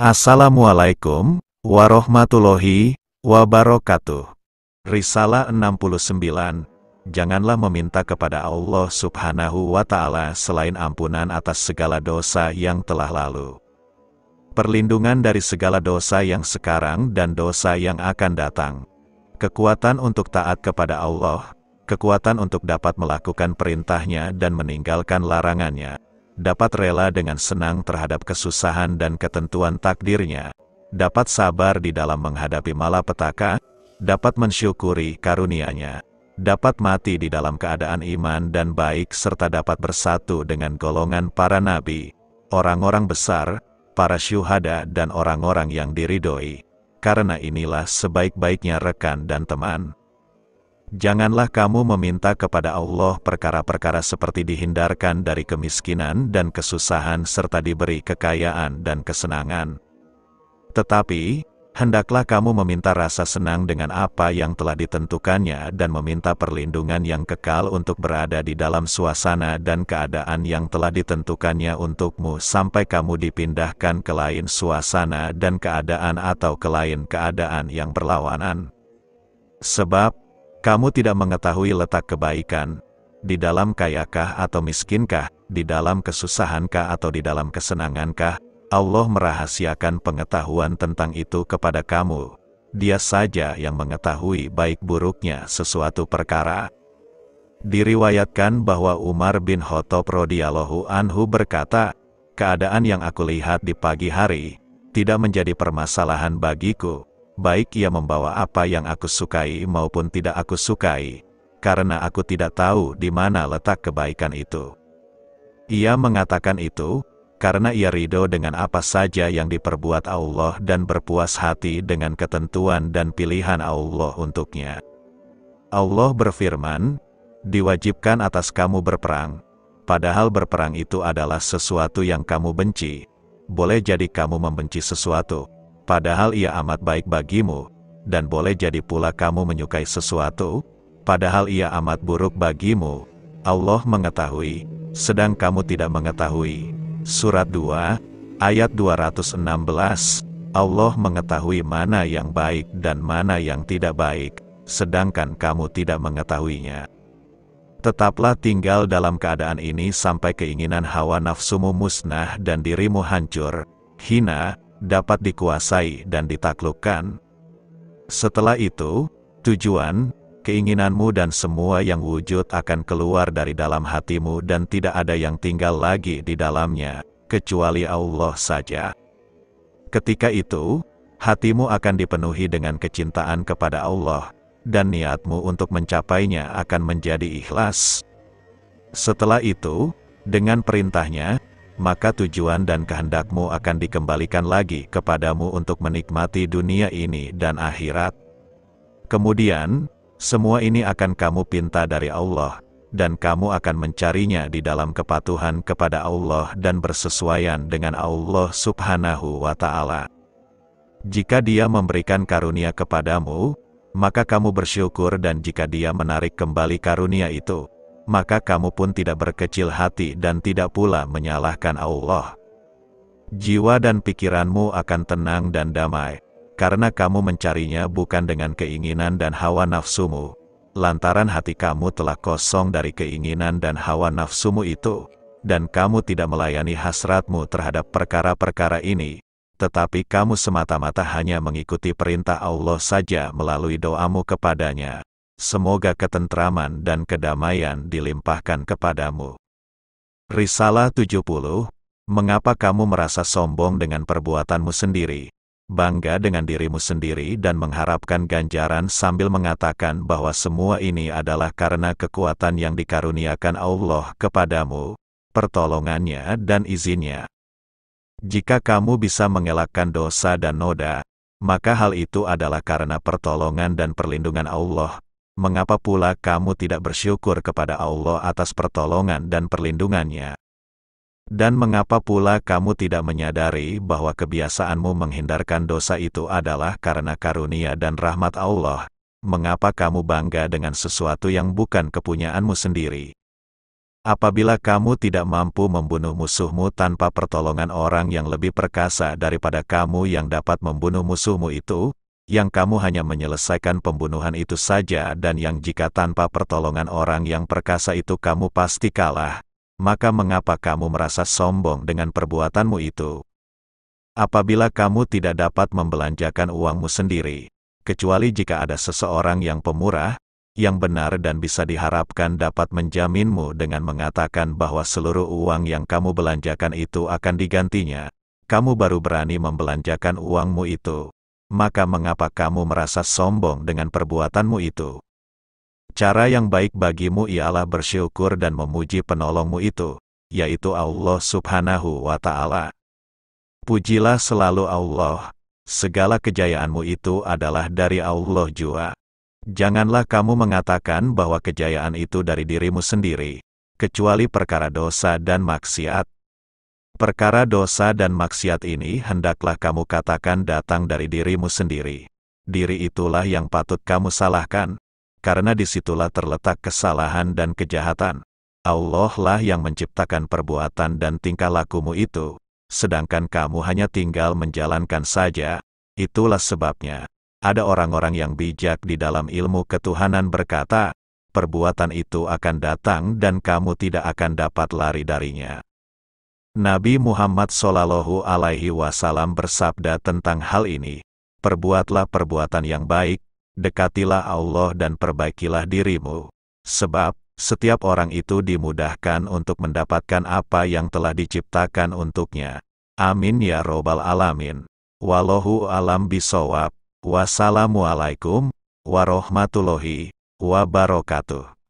Assalamualaikum warahmatullahi wabarakatuh. Risalah 69 Janganlah meminta kepada Allah subhanahu wa ta'ala selain ampunan atas segala dosa yang telah lalu. Perlindungan dari segala dosa yang sekarang dan dosa yang akan datang. Kekuatan untuk taat kepada Allah, kekuatan untuk dapat melakukan perintahnya dan meninggalkan larangannya, dapat rela dengan senang terhadap kesusahan dan ketentuan takdirnya, dapat sabar di dalam menghadapi malapetaka, dapat mensyukuri karunia-Nya, dapat mati di dalam keadaan iman dan baik serta dapat bersatu dengan golongan para nabi, orang-orang besar, para syuhada dan orang-orang yang diridoi. Karena inilah sebaik-baiknya rekan dan teman. Janganlah kamu meminta kepada Allah perkara-perkara seperti dihindarkan dari kemiskinan dan kesusahan serta diberi kekayaan dan kesenangan. Tetapi, hendaklah kamu meminta rasa senang dengan apa yang telah ditentukannya dan meminta perlindungan yang kekal untuk berada di dalam suasana dan keadaan yang telah ditentukannya untukmu sampai kamu dipindahkan ke lain suasana dan keadaan atau ke lain keadaan yang berlawanan. Sebab, kamu tidak mengetahui letak kebaikan, di dalam kayakah atau miskinkah, di dalam kesusahankah atau di dalam kesenangankah, Allah merahasiakan pengetahuan tentang itu kepada kamu. Dia saja yang mengetahui baik buruknya sesuatu perkara. Diriwayatkan bahwa Umar bin Khattab radhiyallahu anhu berkata, "Keadaan yang aku lihat di pagi hari tidak menjadi permasalahan bagiku, baik ia membawa apa yang aku sukai maupun tidak aku sukai, karena aku tidak tahu di mana letak kebaikan itu. Ia mengatakan itu, karena ia ridho dengan apa saja yang diperbuat Allah dan berpuas hati dengan ketentuan dan pilihan Allah untuknya. Allah berfirman, diwajibkan atas kamu berperang, padahal berperang itu adalah sesuatu yang kamu benci. Boleh jadi kamu membenci sesuatu, padahal ia amat baik bagimu, dan boleh jadi pula kamu menyukai sesuatu, padahal ia amat buruk bagimu. Allah mengetahui, sedang kamu tidak mengetahui. Surat 2, ayat 216, Allah mengetahui mana yang baik dan mana yang tidak baik, sedangkan kamu tidak mengetahuinya. Tetaplah tinggal dalam keadaan ini sampai keinginan hawa nafsumu musnah dan dirimu hancur, hina, dapat dikuasai dan ditaklukkan. Setelah itu, tujuan, keinginanmu dan semua yang wujud akan keluar dari dalam hatimu dan tidak ada yang tinggal lagi di dalamnya, kecuali Allah saja. Ketika itu, hatimu akan dipenuhi dengan kecintaan kepada Allah, dan niatmu untuk mencapainya akan menjadi ikhlas. Setelah itu, dengan perintahnya, maka tujuan dan kehendakmu akan dikembalikan lagi kepadamu untuk menikmati dunia ini dan akhirat. Kemudian, semua ini akan kamu pinta dari Allah, dan kamu akan mencarinya di dalam kepatuhan kepada Allah dan bersesuaian dengan Allah subhanahu wa ta'ala. Jika dia memberikan karunia kepadamu, maka kamu bersyukur dan jika dia menarik kembali karunia itu, maka kamu pun tidak berkecil hati dan tidak pula menyalahkan Allah. Jiwa dan pikiranmu akan tenang dan damai, karena kamu mencarinya bukan dengan keinginan dan hawa nafsumu, lantaran hati kamu telah kosong dari keinginan dan hawa nafsumu itu, dan kamu tidak melayani hasratmu terhadap perkara-perkara ini, tetapi kamu semata-mata hanya mengikuti perintah Allah saja melalui doamu kepadanya semoga ketentraman dan kedamaian dilimpahkan kepadamu. Risalah 70, Mengapa kamu merasa sombong dengan perbuatanmu sendiri, bangga dengan dirimu sendiri dan mengharapkan ganjaran sambil mengatakan bahwa semua ini adalah karena kekuatan yang dikaruniakan Allah kepadamu, pertolongannya dan izinnya. Jika kamu bisa mengelakkan dosa dan noda, maka hal itu adalah karena pertolongan dan perlindungan Allah, mengapa pula kamu tidak bersyukur kepada Allah atas pertolongan dan perlindungannya? Dan mengapa pula kamu tidak menyadari bahwa kebiasaanmu menghindarkan dosa itu adalah karena karunia dan rahmat Allah? Mengapa kamu bangga dengan sesuatu yang bukan kepunyaanmu sendiri? Apabila kamu tidak mampu membunuh musuhmu tanpa pertolongan orang yang lebih perkasa daripada kamu yang dapat membunuh musuhmu itu, yang kamu hanya menyelesaikan pembunuhan itu saja dan yang jika tanpa pertolongan orang yang perkasa itu kamu pasti kalah, maka mengapa kamu merasa sombong dengan perbuatanmu itu? Apabila kamu tidak dapat membelanjakan uangmu sendiri, kecuali jika ada seseorang yang pemurah, yang benar dan bisa diharapkan dapat menjaminmu dengan mengatakan bahwa seluruh uang yang kamu belanjakan itu akan digantinya, kamu baru berani membelanjakan uangmu itu maka mengapa kamu merasa sombong dengan perbuatanmu itu? Cara yang baik bagimu ialah bersyukur dan memuji penolongmu itu, yaitu Allah subhanahu wa ta'ala. Pujilah selalu Allah, segala kejayaanmu itu adalah dari Allah jua. Janganlah kamu mengatakan bahwa kejayaan itu dari dirimu sendiri, kecuali perkara dosa dan maksiat, Perkara dosa dan maksiat ini hendaklah kamu katakan datang dari dirimu sendiri. Diri itulah yang patut kamu salahkan, karena disitulah terletak kesalahan dan kejahatan. Allah lah yang menciptakan perbuatan dan tingkah lakumu itu, sedangkan kamu hanya tinggal menjalankan saja. Itulah sebabnya, ada orang-orang yang bijak di dalam ilmu ketuhanan berkata, perbuatan itu akan datang dan kamu tidak akan dapat lari darinya. Nabi Muhammad Shallallahu Alaihi Wasallam bersabda tentang hal ini, perbuatlah perbuatan yang baik, dekatilah Allah dan perbaikilah dirimu, sebab setiap orang itu dimudahkan untuk mendapatkan apa yang telah diciptakan untuknya. Amin ya robbal alamin. Wallahu alam bisawab. Wassalamualaikum warahmatullahi wabarakatuh.